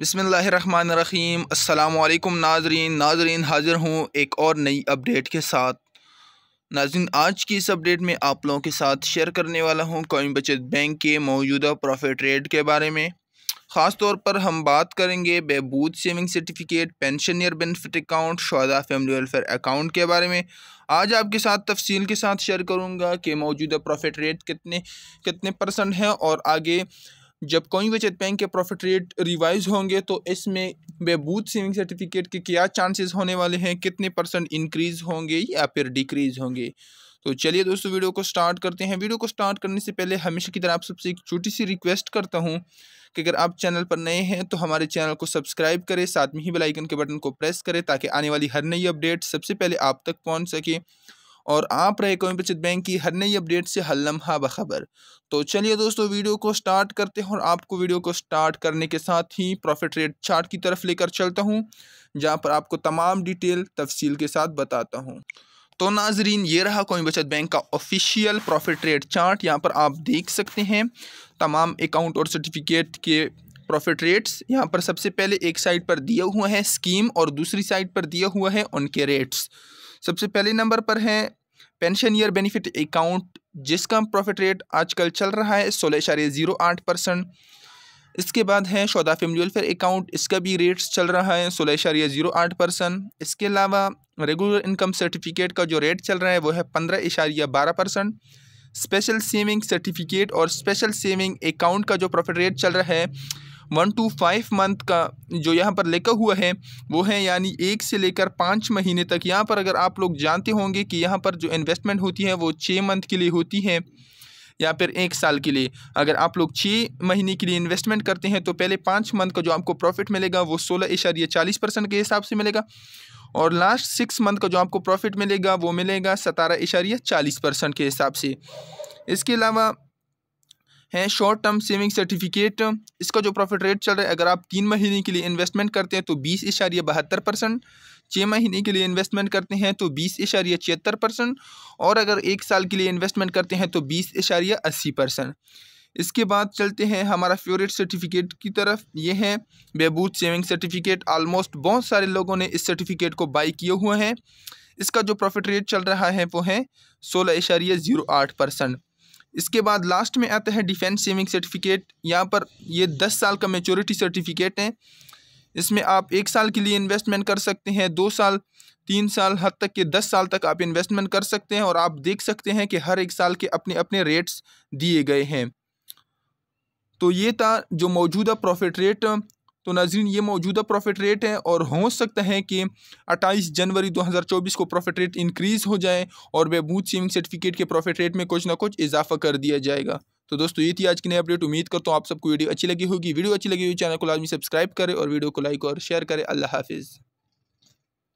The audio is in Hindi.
बसमीम् अल्लाम नाजरीन नाजरीन हाज़िर हूँ एक और नई अपडेट के साथ नाजरीन आज की इस अपडेट में आप लोगों के साथ शेयर करने वाला हूँ कौमी बचत बैंक के मौजूदा प्रॉफिट रेट के बारे में ख़ास तौर पर हम बात करेंगे Behbood saving certificate pensioner benefit account Shuhada family welfare account के बारे में आज आपके साथ तफसील के साथ शेयर करूँगा कि मौजूदा प्रॉफिट रेट कितने कितने परसेंट हैं और आगे जब कोई बचत बैंक के प्रॉफिट रेट रिवाइज होंगे तो इसमें बेबूथ सेविंग सर्टिफिकेट के क्या चांसेस होने वाले हैं कितने परसेंट इंक्रीज होंगे या फिर डिक्रीज होंगे तो चलिए दोस्तों वीडियो को स्टार्ट करते हैं वीडियो को स्टार्ट करने से पहले हमेशा की तरह आप सबसे एक छोटी सी रिक्वेस्ट करता हूँ कि अगर आप चैनल पर नए हैं तो हमारे चैनल को सब्सक्राइब करें साथ में ही बेल आइकन के बटन को प्रेस करें ताकि आने वाली हर नई अपडेट सबसे पहले आप तक पहुँच सके और आप रहे कौमी बचत बैंक की हर नई अपडेट से हर लम्हा बखबर तो चलिए दोस्तों वीडियो को स्टार्ट करते हैं और आपको वीडियो को स्टार्ट करने के साथ ही प्रॉफिट रेट चार्ट की तरफ लेकर चलता हूँ जहाँ पर आपको तमाम डिटेल तफसील के साथ बताता हूँ तो नाजरीन ये रहा कौमी बचत बैंक का ऑफिशियल प्रॉफिट रेट चार्ट यहाँ पर आप देख सकते हैं तमाम अकाउंट और सर्टिफिकेट के प्रॉफिट रेट्स यहाँ पर सबसे पहले एक साइड पर दिया हुआ है स्कीम और दूसरी साइड पर दिया हुआ है उनके रेट्स सबसे पहले नंबर पर है पेंशन ईयर बेनिफिट अकाउंट जिसका प्रॉफिट रेट आजकल चल रहा है सोलह इशारे ज़ीरो आठ परसेंट इसके बाद है शोदाफिम वेलफेयर अकाउंट इसका भी रेट्स चल रहा है सोलह इशारिया ज़ीरो आठ परसेंट इसके अलावा रेगुलर इनकम सर्टिफिकेट का जो रेट चल रहा है वो है पंद्रह इशारिया बारह परसेंट स्पेशल सेविंग सर्टिफिकेट और स्पेशल सेविंग अकाउंट का जो प्रॉफिट रेट चल रहा है वन टू फाइव मंथ का जो यहाँ पर लिखा हुआ है वो है यानी एक से लेकर पाँच महीने तक यहाँ पर अगर आप लोग जानते होंगे कि यहाँ पर जो इन्वेस्टमेंट होती है वो छः मंथ के लिए होती है या फिर एक साल के लिए अगर आप लोग छः महीने के लिए इन्वेस्टमेंट करते हैं तो पहले पाँच मंथ का जो आपको प्रॉफिट मिलेगा वो सोलह इशारिया चालीस परसेंट के हिसाब से मिलेगा और लास्ट सिक्स मंथ का जो आपको प्रॉफिट मिलेगा वो मिलेगा सतारह इशारिया चालीस परसेंट के हिसाब से इसके अलावा है शॉर्ट टर्म सेविंग सर्टिफिकेट इसका जो प्रॉफिट रेट चल रहा है अगर आप तीन महीने के लिए इन्वेस्टमेंट करते हैं तो बीस इशारिया बहत्तर परसेंट छः महीने के लिए इन्वेस्टमेंट करते हैं तो बीस इशारिया छिहत्तर परसेंट और अगर एक साल के लिए इन्वेस्टमेंट करते हैं तो बीस इशारिया अस्सी परसेंट इसके बाद चलते हैं हमारा फेवरेट सर्टिफिकेट की तरफ ये है बेबूत सेविंग सर्टिफिकेट आलमोस्ट बहुत सारे लोगों ने इस सर्टिफिकेट को बाई किए हुए हैं इसका जो प्रॉफिट रेट चल रहा है वो है सोलह इशारिया ज़ीरो आठ परसेंट इसके बाद लास्ट में आता है डिफेंस सेविंग सर्टिफिकेट यहाँ पर ये दस साल का मेचोरिटी सर्टिफिकेट है इसमें आप एक साल के लिए इन्वेस्टमेंट कर सकते हैं दो साल तीन साल हद तक के दस साल तक आप इन्वेस्टमेंट कर सकते हैं और आप देख सकते हैं कि हर एक साल के अपने अपने रेट्स दिए गए हैं तो ये था जो मौजूदा प्रॉफिट रेट तो नाजरीन ये मौजूदा प्रॉफिट रेट है और हो सकता है कि 28 जनवरी 2024 को प्रॉफिट रेट इंक्रीज़ हो जाए और बेबूत सेविंग सर्टिफिकेट के प्रॉफिट रेट में कुछ ना कुछ इजाफा कर दिया जाएगा तो दोस्तों ये थी आज की नई अपडेट उम्मीद करता हूँ आप सबको वीडियो अच्छी लगी होगी वीडियो अच्छी लगी हुई चैनल को लाजमी सब्सक्राइब करें और वीडियो को लाइक और शेयर करें अल्लाह हाफिज़